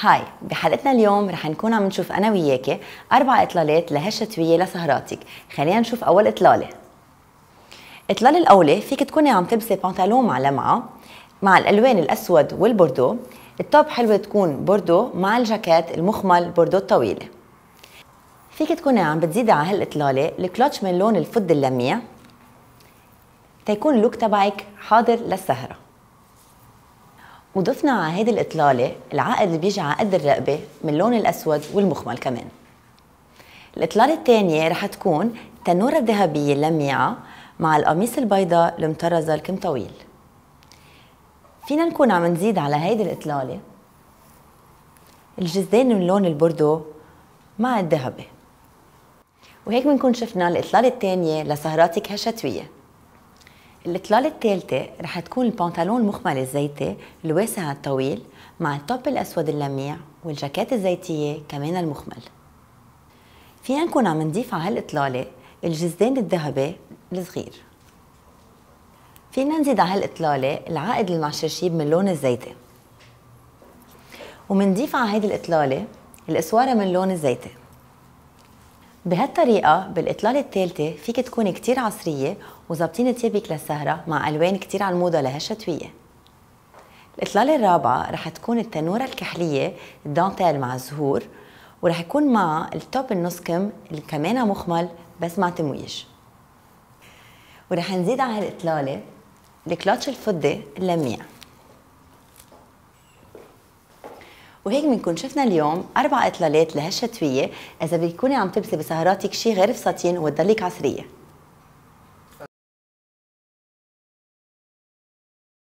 هاي بحلقتنا اليوم رح نكون عم نشوف انا وياكي اربع اطلالات لهالشتويه لسهراتك خلينا نشوف اول اطلاله الاطلاله الاولى فيك تكوني عم تلبسي بنطلون مع لمعه مع الالوان الاسود والبردو التوب حلوه تكون بردو مع الجاكيت المخمل بردو الطويله فيك تكوني عم بتزيدي على هالاطلاله الكلوتش من لون الفض اللميع تيكون اللوك تبعك حاضر للسهره وضفنا على هيدي الإطلالة العقد اللي بيجي على قد الرقبة من اللون الأسود والمخمل كمان الإطلالة الثانية رح تكون تنورة الذهبية اللميعة مع القميص البيضاء المطرزة الكم طويل فينا نكون عم نزيد على هيدي الإطلالة الجزدان من لون البردو مع الذهبي وهيك بنكون شفنا الإطلالة الثانية لسهراتك هالشتوية الطلالة الثالثة رح تكون البنطلون المخمل الزيتي الواسع الطويل مع التوب الأسود اللميع والجاكيت الزيتية كمان المخمل فينا نكون عم نضيف على هالإطلالة الجزدان الذهبي الصغير فينا نزيد على هالإطلالة العائد المعشرشيب من لون الزيتي ومنضيف على هيدي الإطلالة الأسوارة من لون الزيتي بهالطريقة بالإطلالة الثالثة فيك تكوني كتير عصرية وزبطين تيابك للسهرة مع ألوان كتير على الموضة لهالشتوية الإطلالة الرابعة رح تكون التنورة الكحلية الدانتيل مع الزهور ورح يكون مع التوب النص كم اللي كمان مخمل بس مع تمويج ورح نزيد على هالإطلالة الكلاتش الفضي اللميع وهيك بنكون شفنا اليوم أربع إطلالات لهالشتوية إذا بتكوني عم تلبسي بسهراتك شي غير فساتين وتضلك عصرية